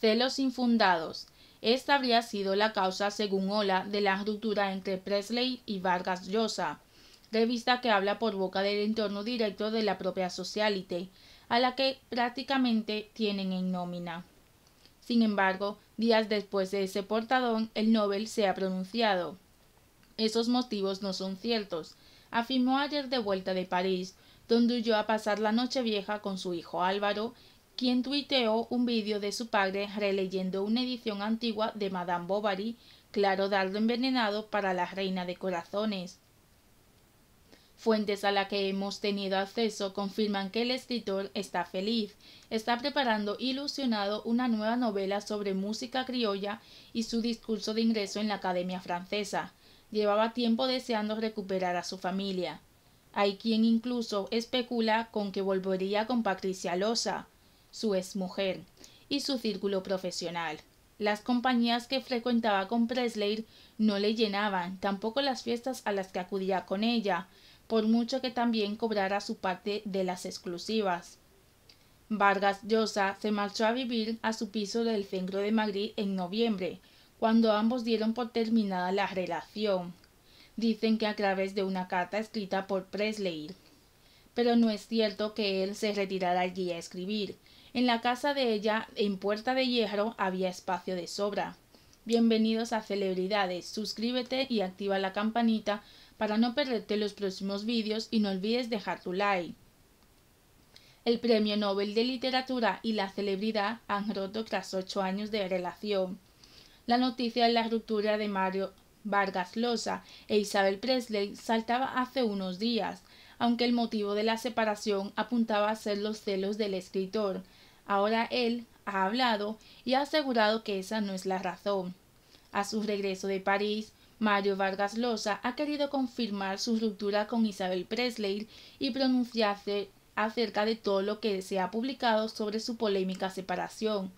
celos infundados. Esta habría sido la causa, según Ola, de la ruptura entre Presley y Vargas Llosa, revista que habla por boca del entorno directo de la propia Socialite, a la que prácticamente tienen en nómina. Sin embargo, días después de ese portadón, el Nobel se ha pronunciado. Esos motivos no son ciertos, afirmó ayer de vuelta de París, donde huyó a pasar la noche vieja con su hijo Álvaro quien tuiteó un vídeo de su padre releyendo una edición antigua de Madame Bovary, claro dardo envenenado para la reina de corazones. Fuentes a las que hemos tenido acceso confirman que el escritor está feliz, está preparando ilusionado una nueva novela sobre música criolla y su discurso de ingreso en la Academia Francesa. Llevaba tiempo deseando recuperar a su familia. Hay quien incluso especula con que volvería con Patricia Loza su mujer, y su círculo profesional. Las compañías que frecuentaba con Presley no le llenaban, tampoco las fiestas a las que acudía con ella, por mucho que también cobrara su parte de las exclusivas. Vargas Llosa se marchó a vivir a su piso del centro de Madrid en noviembre, cuando ambos dieron por terminada la relación. Dicen que a través de una carta escrita por Presley pero no es cierto que él se retirara allí a escribir. En la casa de ella, en Puerta de Hierro, había espacio de sobra. Bienvenidos a Celebridades, suscríbete y activa la campanita para no perderte los próximos vídeos y no olvides dejar tu like. El Premio Nobel de Literatura y la celebridad han roto tras ocho años de relación. La noticia de la ruptura de Mario Vargas Llosa e Isabel Presley saltaba hace unos días aunque el motivo de la separación apuntaba a ser los celos del escritor. Ahora él ha hablado y ha asegurado que esa no es la razón. A su regreso de París, Mario Vargas Llosa ha querido confirmar su ruptura con Isabel Presley y pronunciarse acerca de todo lo que se ha publicado sobre su polémica separación.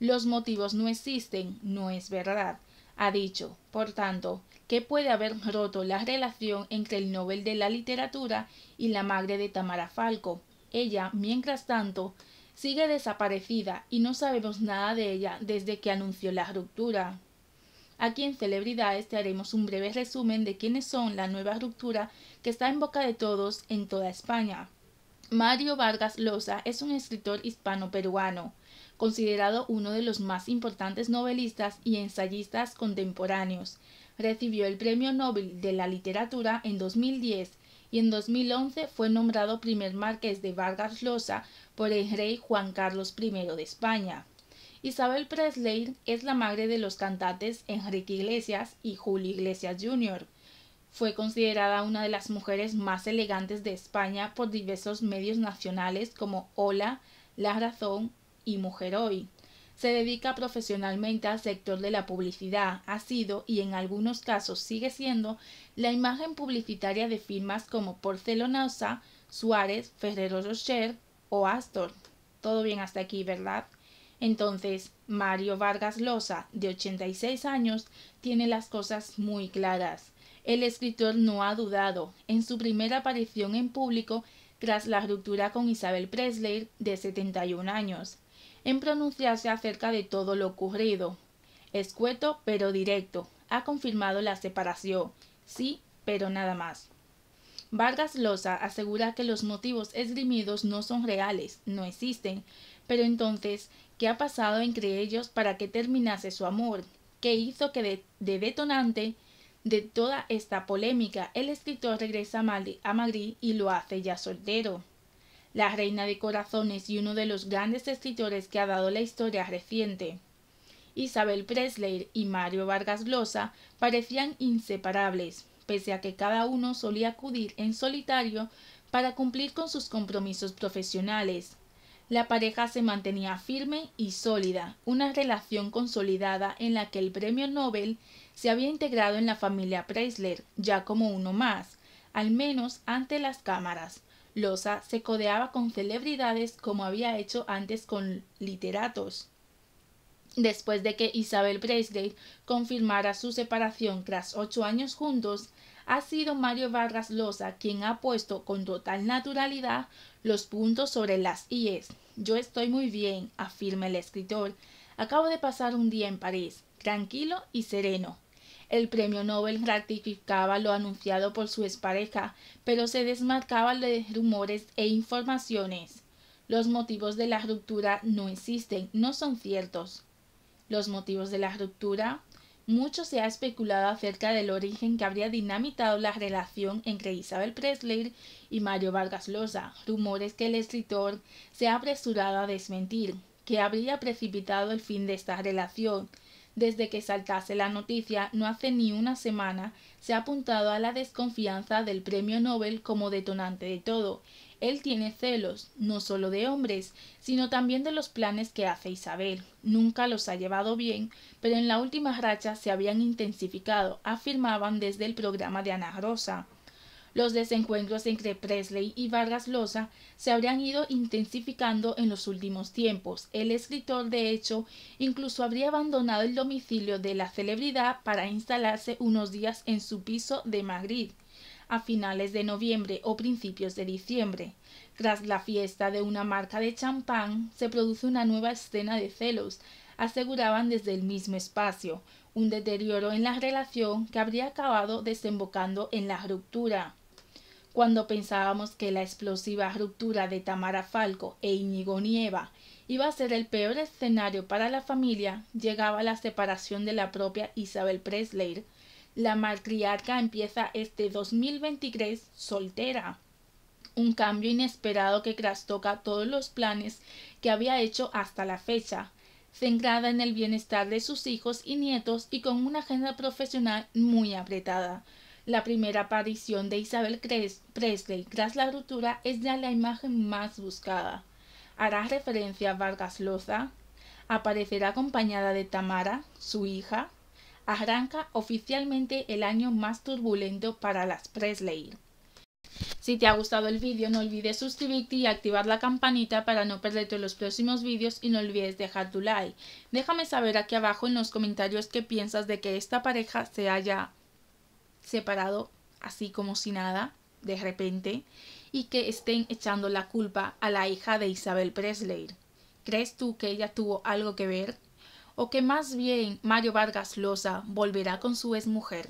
Los motivos no existen, no es verdad ha dicho, por tanto, que puede haber roto la relación entre el Nobel de la Literatura y la madre de Tamara Falco. Ella, mientras tanto, sigue desaparecida y no sabemos nada de ella desde que anunció la ruptura. Aquí en Celebridades te haremos un breve resumen de quiénes son la nueva ruptura que está en boca de todos en toda España. Mario Vargas Losa es un escritor hispano-peruano considerado uno de los más importantes novelistas y ensayistas contemporáneos. Recibió el Premio Nobel de la Literatura en 2010 y en 2011 fue nombrado primer marqués de Vargas Llosa por el rey Juan Carlos I de España. Isabel Presley es la madre de los cantantes Enrique Iglesias y Julio Iglesias Jr. Fue considerada una de las mujeres más elegantes de España por diversos medios nacionales como Hola, La Razón, y Mujer Hoy. Se dedica profesionalmente al sector de la publicidad, ha sido y en algunos casos sigue siendo la imagen publicitaria de firmas como Porcelanosa, Suárez, Ferrero Rocher o Astor. Todo bien hasta aquí, ¿verdad? Entonces, Mario Vargas Llosa, de 86 años, tiene las cosas muy claras. El escritor no ha dudado en su primera aparición en público tras la ruptura con Isabel Presley, de 71 años en pronunciarse acerca de todo lo ocurrido. Escueto pero directo, ha confirmado la separación. Sí, pero nada más. Vargas Llosa asegura que los motivos esgrimidos no son reales, no existen. Pero entonces, ¿qué ha pasado entre ellos para que terminase su amor? ¿Qué hizo que de, detonante de toda esta polémica el escritor regresa a Madrid y lo hace ya soltero? la reina de corazones y uno de los grandes escritores que ha dado la historia reciente. Isabel Presley y Mario Vargas Llosa parecían inseparables, pese a que cada uno solía acudir en solitario para cumplir con sus compromisos profesionales. La pareja se mantenía firme y sólida, una relación consolidada en la que el premio Nobel se había integrado en la familia Preisler ya como uno más, al menos ante las cámaras, Loza se codeaba con celebridades como había hecho antes con literatos. Después de que Isabel Braithwaite confirmara su separación tras ocho años juntos, ha sido Mario Vargas Loza quien ha puesto con total naturalidad los puntos sobre las IES. Yo estoy muy bien, afirma el escritor. Acabo de pasar un día en París, tranquilo y sereno. El premio Nobel ratificaba lo anunciado por su expareja, pero se desmarcaba de rumores e informaciones. Los motivos de la ruptura no existen, no son ciertos. Los motivos de la ruptura. Mucho se ha especulado acerca del origen que habría dinamitado la relación entre Isabel Presley y Mario Vargas Llosa, rumores que el escritor se ha apresurado a desmentir, que habría precipitado el fin de esta relación, desde que saltase la noticia no hace ni una semana, se ha apuntado a la desconfianza del premio Nobel como detonante de todo. Él tiene celos, no solo de hombres, sino también de los planes que hace Isabel. Nunca los ha llevado bien, pero en la última racha se habían intensificado, afirmaban desde el programa de Ana Rosa. Los desencuentros entre Presley y Vargas Llosa se habrían ido intensificando en los últimos tiempos. El escritor, de hecho, incluso habría abandonado el domicilio de la celebridad para instalarse unos días en su piso de Madrid a finales de noviembre o principios de diciembre. Tras la fiesta de una marca de champán, se produce una nueva escena de celos, aseguraban desde el mismo espacio, un deterioro en la relación que habría acabado desembocando en la ruptura. Cuando pensábamos que la explosiva ruptura de Tamara Falco e Íñigo Nieva iba a ser el peor escenario para la familia, llegaba la separación de la propia Isabel Presley. La matriarca empieza este 2023 soltera. Un cambio inesperado que crastoca todos los planes que había hecho hasta la fecha centrada en el bienestar de sus hijos y nietos y con una agenda profesional muy apretada. La primera aparición de Isabel Presley tras la ruptura es ya la imagen más buscada. Hará referencia a Vargas Loza, aparecerá acompañada de Tamara, su hija. Arranca oficialmente el año más turbulento para las Presley. Si te ha gustado el vídeo no olvides suscribirte y activar la campanita para no perderte los próximos vídeos y no olvides dejar tu like. Déjame saber aquí abajo en los comentarios qué piensas de que esta pareja se haya separado así como si nada, de repente, y que estén echando la culpa a la hija de Isabel Presley. ¿Crees tú que ella tuvo algo que ver? ¿O que más bien Mario Vargas Llosa volverá con su exmujer?